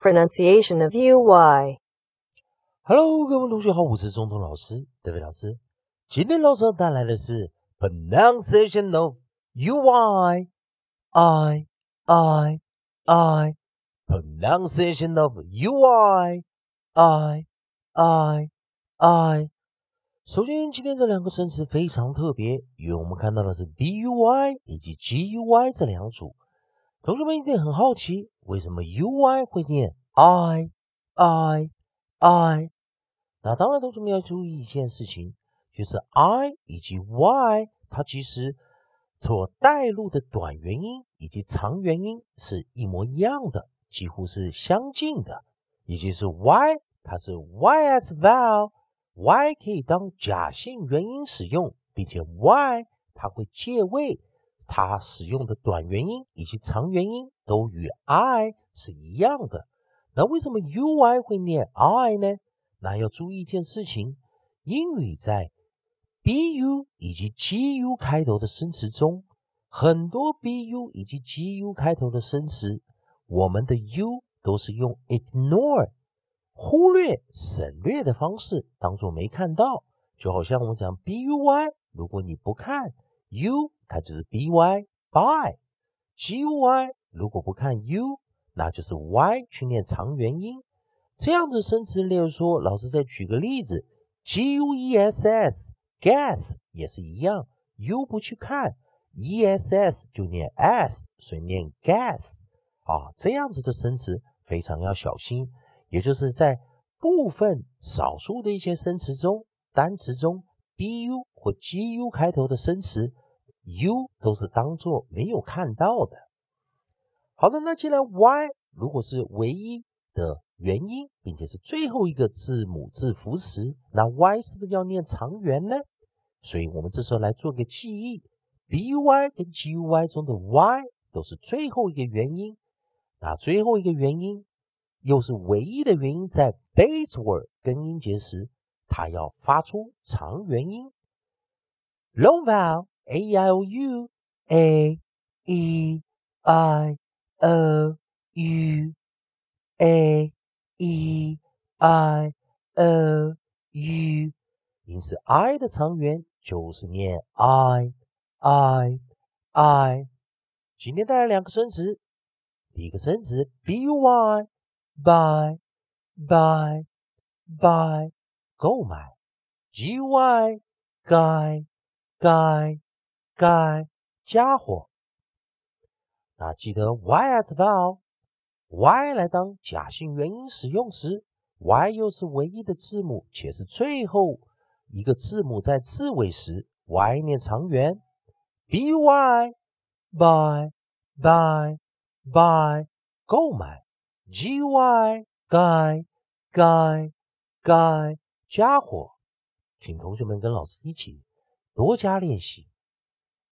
Pronunciation of UY. Hello，各位同学好，我是中通老师德伟老师。今天老师带来的是 pronunciation of UY I I I pronunciation of UY I I I。首先，今天这两个生词非常特别，因为我们看到的是 BUY 以及 GUY 这两组。同学们一定很好奇，为什么 u i 会念 i i i？那当然，同学们要注意一件事情，就是 i 以及 y，它其实所带入的短元音以及长元音是一模一样的，几乎是相近的。也就是 y，它是 y as vowel，y 可以当假性元音使用，并且 y 它会借位。它使用的短元音以及长元音都与 i 是一样的。那为什么 u i 会念 i 呢？那要注意一件事情：英语在 b u 以及 g u 开头的生词中，很多 b u 以及 g u 开头的生词，我们的 u 都是用 ignore 忽略、省略的方式当做没看到。就好像我们讲 b u y，如果你不看。u 它就是 b y by g y 如果不看 u 那就是 y 去念长元音，这样子生词例如说，老师再举个例子，g u e s s guess 也是一样，u 不去看 e s s 就念 s，所以念 guess 啊，这样子的生词非常要小心，也就是在部分少数的一些生词中，单词中 b u。或 g u 开头的生词，u 都是当做没有看到的。好的，那既然 y 如果是唯一的原因，并且是最后一个字母字符时，那 y 是不是要念长元呢？所以我们这时候来做个记忆：b y 跟 g u y 中的 y 都是最后一个元音那最后一个元音又是唯一的原因，在 base word 跟音节时，它要发出长元音。l o g vowel a i o u a e i o u a e i o u，因此 i 的长元就是念 i i i。今天带来两个生词，一个生词 b y buy buy buy 购买 y g y guy。Guy，guy，家伙。那记得 y as w e l y 来当假性元音使用时，y 又是唯一的字母，且是最后一个字母在字尾时，y 念长元。b y b y b y b y 购买。Gy，guy，guy，guy，家伙。请同学们跟老师一起。多加练习。